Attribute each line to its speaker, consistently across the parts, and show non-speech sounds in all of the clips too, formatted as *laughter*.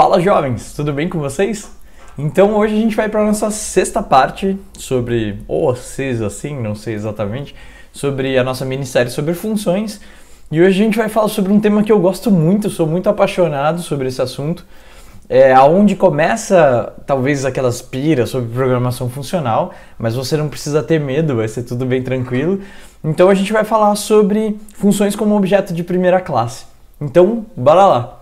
Speaker 1: Fala jovens, tudo bem com vocês? Então hoje a gente vai para a nossa sexta parte sobre, ou seis assim, não sei exatamente, sobre a nossa minissérie sobre funções. E hoje a gente vai falar sobre um tema que eu gosto muito, sou muito apaixonado sobre esse assunto. É aonde começa talvez aquelas piras sobre programação funcional, mas você não precisa ter medo, vai ser tudo bem tranquilo. Então a gente vai falar sobre funções como objeto de primeira classe. Então, bora lá!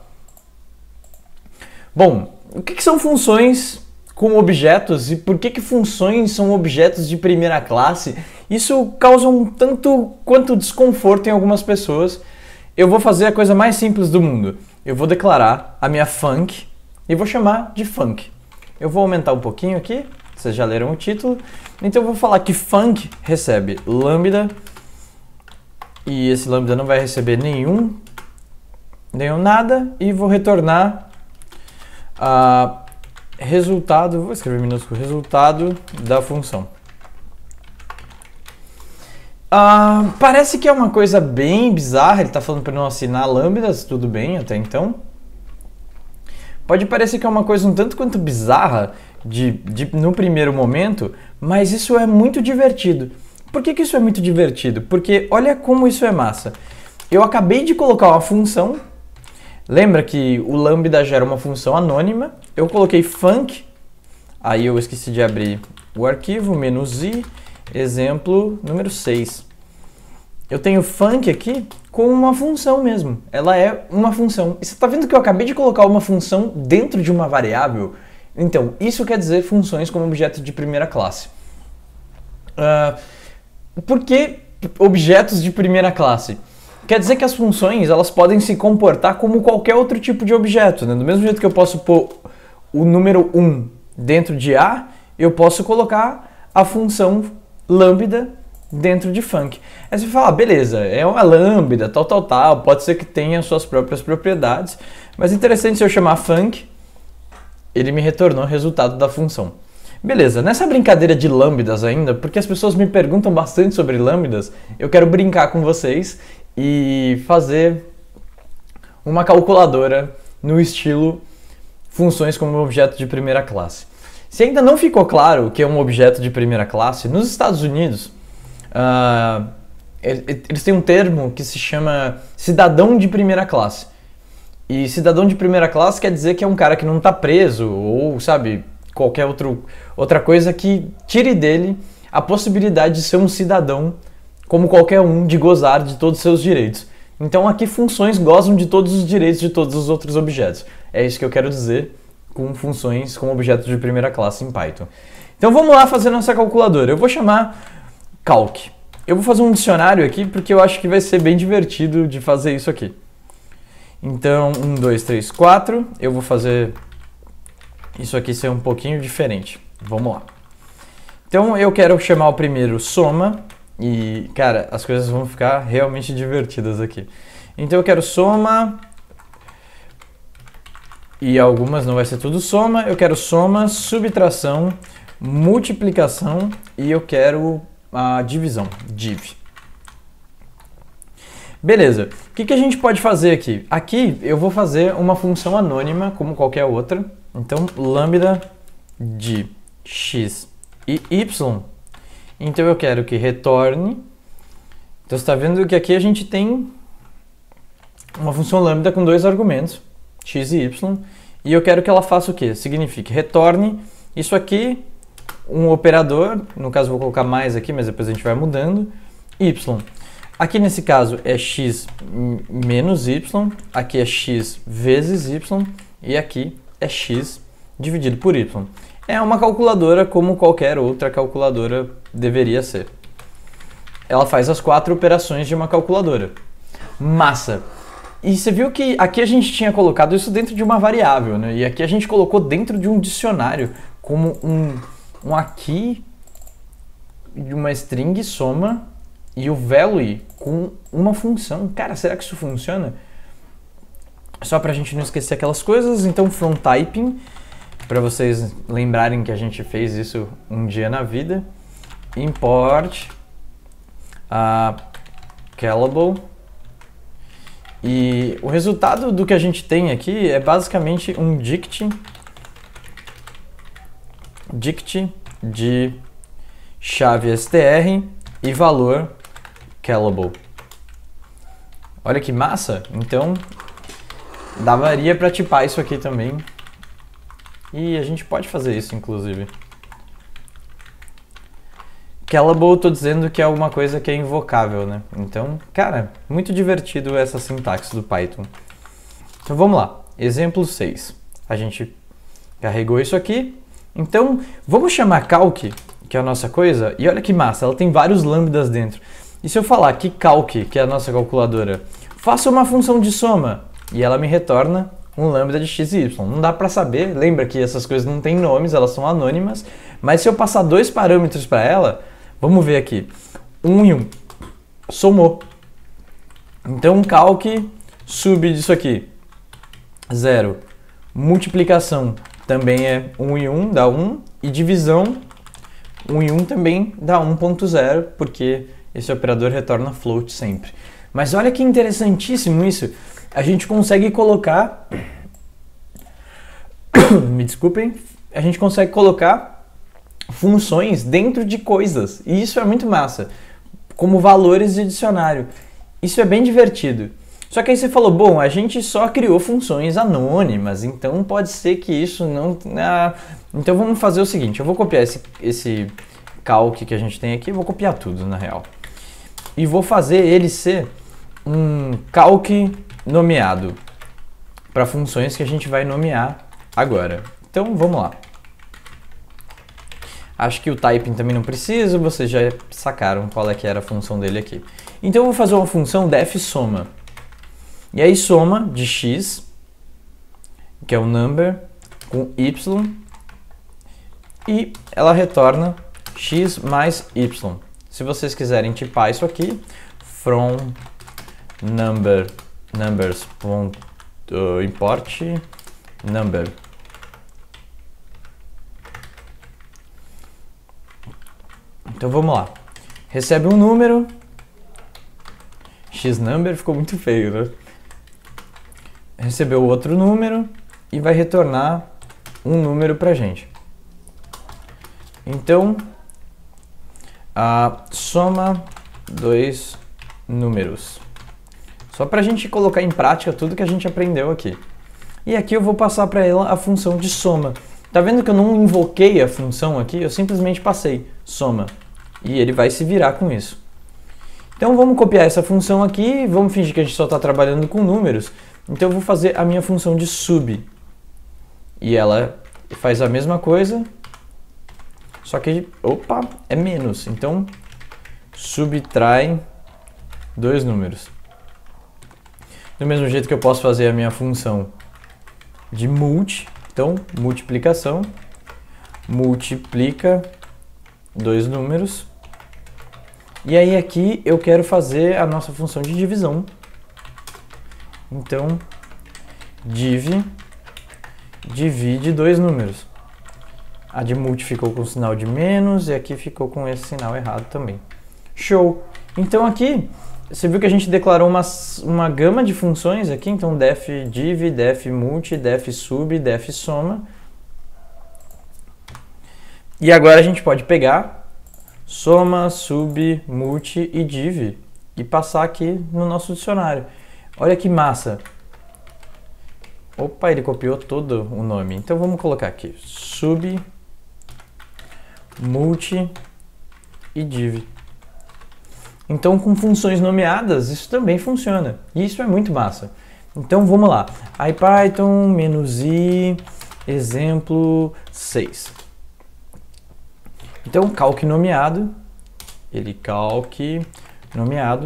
Speaker 1: Bom, o que, que são funções com objetos e por que, que funções são objetos de primeira classe? Isso causa um tanto quanto desconforto em algumas pessoas. Eu vou fazer a coisa mais simples do mundo. Eu vou declarar a minha funk e vou chamar de funk. Eu vou aumentar um pouquinho aqui, vocês já leram o título. Então eu vou falar que funk recebe lambda e esse lambda não vai receber nenhum, nenhum nada e vou retornar a resultado, vou escrever minúsculo, resultado da função. Ah, parece que é uma coisa bem bizarra, ele está falando para não assinar lambdas, tudo bem até então. Pode parecer que é uma coisa um tanto quanto bizarra de, de no primeiro momento, mas isso é muito divertido. Por que, que isso é muito divertido? Porque olha como isso é massa. Eu acabei de colocar uma função Lembra que o lambda gera uma função anônima. Eu coloquei func, aí eu esqueci de abrir o arquivo, menos i, exemplo número 6. Eu tenho func aqui com uma função mesmo. Ela é uma função. E você está vendo que eu acabei de colocar uma função dentro de uma variável? Então, isso quer dizer funções como objeto de primeira classe. Uh, por que objetos de primeira classe? Quer dizer que as funções elas podem se comportar como qualquer outro tipo de objeto, né? Do mesmo jeito que eu posso pôr o número 1 dentro de A, eu posso colocar a função lambda dentro de funk. Aí você fala, ah, beleza, é uma lambda, tal, tal, tal, pode ser que tenha suas próprias propriedades, mas interessante se eu chamar funk, ele me retornou o resultado da função. Beleza, nessa brincadeira de lambdas ainda, porque as pessoas me perguntam bastante sobre lambdas, eu quero brincar com vocês e fazer uma calculadora no estilo funções como objeto de primeira classe. Se ainda não ficou claro o que é um objeto de primeira classe, nos Estados Unidos uh, eles têm um termo que se chama cidadão de primeira classe. E cidadão de primeira classe quer dizer que é um cara que não está preso ou, sabe, qualquer outro, outra coisa que tire dele a possibilidade de ser um cidadão como qualquer um, de gozar de todos os seus direitos. Então aqui funções gozam de todos os direitos de todos os outros objetos. É isso que eu quero dizer com funções como objetos de primeira classe em Python. Então vamos lá fazer nossa calculadora. Eu vou chamar calc. Eu vou fazer um dicionário aqui porque eu acho que vai ser bem divertido de fazer isso aqui. Então, 1, 2, 3, 4. Eu vou fazer isso aqui ser um pouquinho diferente. Vamos lá. Então eu quero chamar o primeiro soma e, cara, as coisas vão ficar realmente divertidas aqui. Então eu quero soma. E algumas não vai ser tudo soma. Eu quero soma, subtração, multiplicação e eu quero a divisão, div. Beleza, o que, que a gente pode fazer aqui? Aqui eu vou fazer uma função anônima, como qualquer outra. Então, lambda de x e y então eu quero que retorne. Então você está vendo que aqui a gente tem uma função lambda com dois argumentos, x e y, e eu quero que ela faça o que? Signifique retorne isso aqui, um operador, no caso vou colocar mais aqui, mas depois a gente vai mudando, y. Aqui nesse caso é x menos y, aqui é x vezes y e aqui é x dividido por y. É uma calculadora como qualquer outra calculadora deveria ser. Ela faz as quatro operações de uma calculadora. Massa! E você viu que aqui a gente tinha colocado isso dentro de uma variável, né? E aqui a gente colocou dentro de um dicionário, como um, um aqui de uma string soma e o value com uma função. Cara, será que isso funciona? Só pra gente não esquecer aquelas coisas, então from typing, para vocês lembrarem que a gente fez isso um dia na vida import a callable e o resultado do que a gente tem aqui é basicamente um dict dict de chave str e valor callable. Olha que massa! Então daria para tipar isso aqui também. E a gente pode fazer isso inclusive. Callable, tô dizendo que é alguma coisa que é invocável, né? Então, cara, muito divertido essa sintaxe do Python. Então vamos lá. Exemplo 6. A gente carregou isso aqui. Então, vamos chamar calc, que é a nossa coisa, e olha que massa, ela tem vários lambdas dentro. E se eu falar que calc, que é a nossa calculadora, faça uma função de soma, e ela me retorna um lambda de x e y. Não dá para saber, lembra que essas coisas não têm nomes, elas são anônimas, mas se eu passar dois parâmetros para ela, Vamos ver aqui. 1 um e 1. Um. Somou. Então, calque, sub disso aqui. 0. Multiplicação também é 1 um e 1, dá 1. E divisão, 1 e 1 também dá 1.0, porque esse operador retorna float sempre. Mas olha que interessantíssimo isso. A gente consegue colocar... *coughs* Me desculpem. A gente consegue colocar funções dentro de coisas. E isso é muito massa, como valores de dicionário. Isso é bem divertido. Só que aí você falou, bom, a gente só criou funções anônimas, então pode ser que isso não. Ah, então vamos fazer o seguinte: eu vou copiar esse, esse calque que a gente tem aqui, vou copiar tudo na real. E vou fazer ele ser um calque nomeado para funções que a gente vai nomear agora. Então vamos lá. Acho que o typing também não precisa, vocês já sacaram qual é que era a função dele aqui. Então eu vou fazer uma função def soma. E aí soma de x, que é o number, com y, e ela retorna x mais y. Se vocês quiserem tipar isso aqui, from number numbers.import uh, eh, import, number Então vamos lá. Recebe um número. X-number ficou muito feio, né? Recebeu outro número e vai retornar um número pra gente. Então, a soma dois números. Só pra gente colocar em prática tudo que a gente aprendeu aqui. E aqui eu vou passar para ela a função de soma. Tá vendo que eu não invoquei a função aqui? Eu simplesmente passei soma e ele vai se virar com isso. Então vamos copiar essa função aqui, vamos fingir que a gente só está trabalhando com números. Então eu vou fazer a minha função de sub. E ela faz a mesma coisa, só que, opa, é menos. Então subtrai dois números. Do mesmo jeito que eu posso fazer a minha função de multi, então multiplicação, multiplica dois números. E aí aqui eu quero fazer a nossa função de divisão. Então, div divide dois números. A de multi ficou com o sinal de menos e aqui ficou com esse sinal errado também. Show! Então aqui, você viu que a gente declarou uma, uma gama de funções aqui, então def div, def multi, def sub, def soma. E agora a gente pode pegar soma, sub, multi e div e passar aqui no nosso dicionário. Olha que massa! Opa, ele copiou todo o nome. Então vamos colocar aqui sub, multi e div. Então com funções nomeadas isso também funciona. E isso é muito massa. Então vamos lá. IPython-i, exemplo 6. Então, calc nomeado, ele calc nomeado,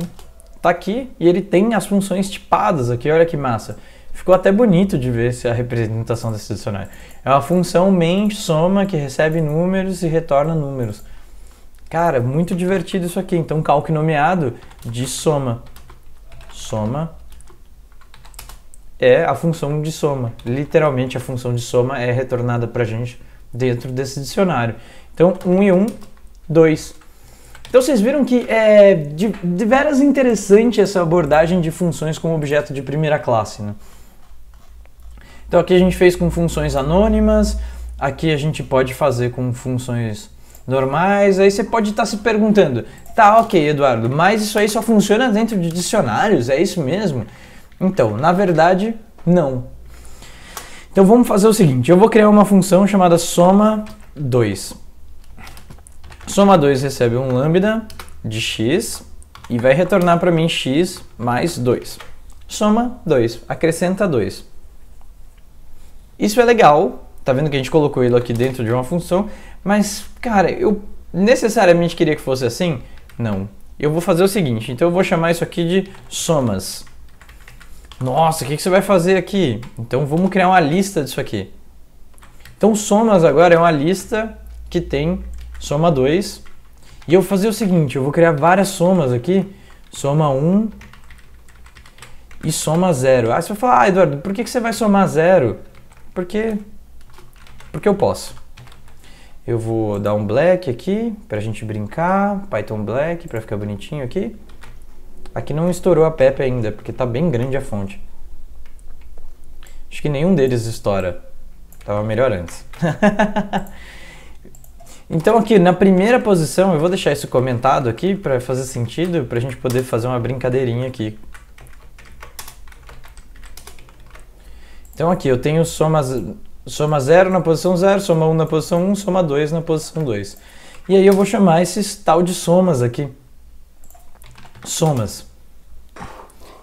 Speaker 1: tá aqui e ele tem as funções tipadas aqui, olha que massa. Ficou até bonito de ver a representação desse dicionário. É uma função main soma que recebe números e retorna números. Cara, muito divertido isso aqui. Então, calc nomeado de soma. Soma é a função de soma. Literalmente, a função de soma é retornada para gente dentro desse dicionário. Então, 1 um e 1, um, 2. Então vocês viram que é de, de veras interessante essa abordagem de funções como objeto de primeira classe. Né? Então aqui a gente fez com funções anônimas, aqui a gente pode fazer com funções normais. Aí você pode estar tá se perguntando: tá, ok, Eduardo, mas isso aí só funciona dentro de dicionários? É isso mesmo? Então, na verdade, não. Então vamos fazer o seguinte: eu vou criar uma função chamada soma 2. Soma 2 recebe um lambda de x e vai retornar para mim x mais 2. Soma 2, acrescenta 2. Isso é legal, tá vendo que a gente colocou ele aqui dentro de uma função, mas cara, eu necessariamente queria que fosse assim? Não. Eu vou fazer o seguinte, então eu vou chamar isso aqui de somas. Nossa, o que, que você vai fazer aqui? Então vamos criar uma lista disso aqui. Então somas agora é uma lista que tem soma 2. E eu vou fazer o seguinte, eu vou criar várias somas aqui, soma 1 e soma 0. Aí você vai falar, ah, Eduardo, por que, que você vai somar 0? Porque, porque eu posso. Eu vou dar um black aqui, pra gente brincar, Python black, pra ficar bonitinho aqui. Aqui não estourou a PEP ainda, porque tá bem grande a fonte. Acho que nenhum deles estoura. Tava melhor antes. *laughs* Então aqui na primeira posição, eu vou deixar isso comentado aqui para fazer sentido, para a gente poder fazer uma brincadeirinha aqui. Então aqui eu tenho soma, soma 0 na posição 0, soma 1 um na posição 1, um, soma 2 na posição 2. E aí eu vou chamar esses tal de somas aqui. Somas.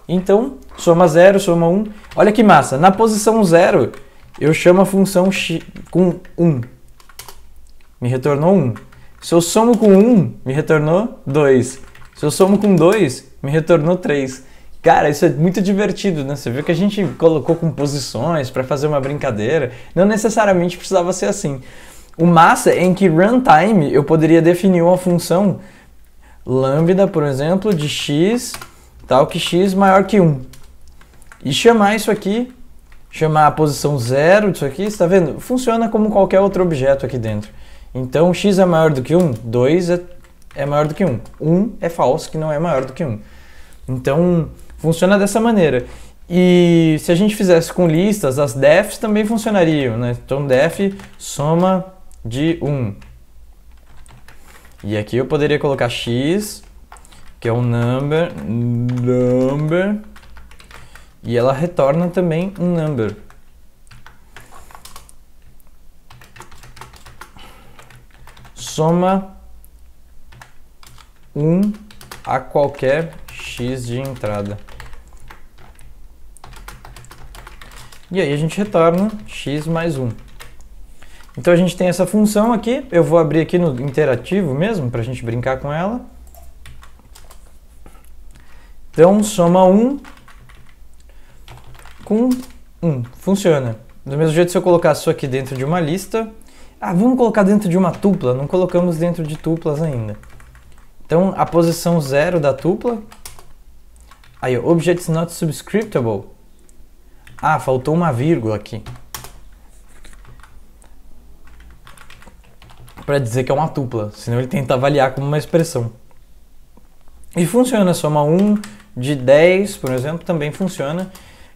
Speaker 1: Então, soma 0, soma 1. Um. Olha que massa, na posição 0 eu chamo a função x, com 1 me retornou 1. Se eu somo com 1, me retornou 2. Se eu somo com 2, me retornou 3. Cara, isso é muito divertido, né? Você viu que a gente colocou composições para fazer uma brincadeira. Não necessariamente precisava ser assim. O massa é em que runtime eu poderia definir uma função lambda, por exemplo, de x tal que x maior que 1. E chamar isso aqui, chamar a posição zero disso aqui, está vendo? Funciona como qualquer outro objeto aqui dentro. Então x é maior do que 1, 2 é, é maior do que 1, 1 é falso, que não é maior do que 1. Então funciona dessa maneira. E se a gente fizesse com listas, as defs também funcionariam, né? Então def soma de 1. E aqui eu poderia colocar x, que é um number, number, e ela retorna também um number. soma 1 a qualquer x de entrada. E aí a gente retorna x mais 1. Então a gente tem essa função aqui, eu vou abrir aqui no interativo mesmo, para a gente brincar com ela. Então soma 1 com 1, funciona. Do mesmo jeito se eu colocar isso aqui dentro de uma lista, ah, vamos colocar dentro de uma tupla. Não colocamos dentro de tuplas ainda. Então, a posição zero da tupla. Aí, objects not subscriptable. Ah, faltou uma vírgula aqui. Para dizer que é uma tupla, senão ele tenta avaliar como uma expressão. E funciona, soma 1 de 10, por exemplo, também funciona.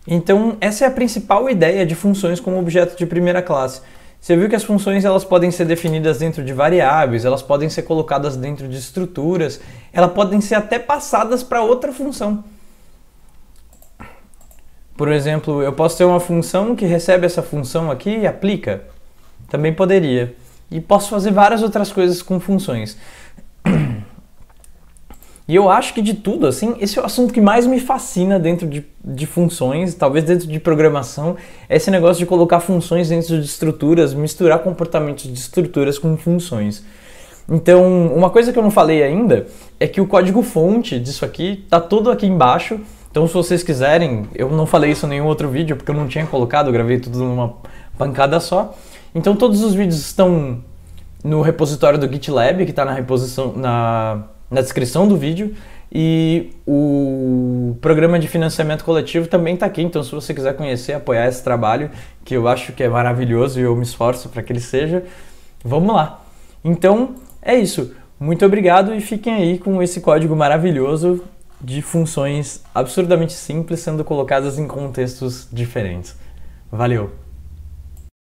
Speaker 1: Então, essa é a principal ideia de funções como objeto de primeira classe. Você viu que as funções elas podem ser definidas dentro de variáveis, elas podem ser colocadas dentro de estruturas, elas podem ser até passadas para outra função. Por exemplo, eu posso ter uma função que recebe essa função aqui e aplica. Também poderia. E posso fazer várias outras coisas com funções. E eu acho que de tudo, assim, esse é o assunto que mais me fascina dentro de, de funções, talvez dentro de programação, é esse negócio de colocar funções dentro de estruturas, misturar comportamentos de estruturas com funções. Então, uma coisa que eu não falei ainda é que o código-fonte disso aqui tá todo aqui embaixo. Então, se vocês quiserem, eu não falei isso em nenhum outro vídeo porque eu não tinha colocado, eu gravei tudo numa pancada só. Então, todos os vídeos estão no repositório do GitLab, que está na reposição na na descrição do vídeo. E o programa de financiamento coletivo também está aqui, então se você quiser conhecer, apoiar esse trabalho, que eu acho que é maravilhoso e eu me esforço para que ele seja, vamos lá. Então é isso. Muito obrigado e fiquem aí com esse código maravilhoso de funções absurdamente simples sendo colocadas em contextos diferentes. Valeu!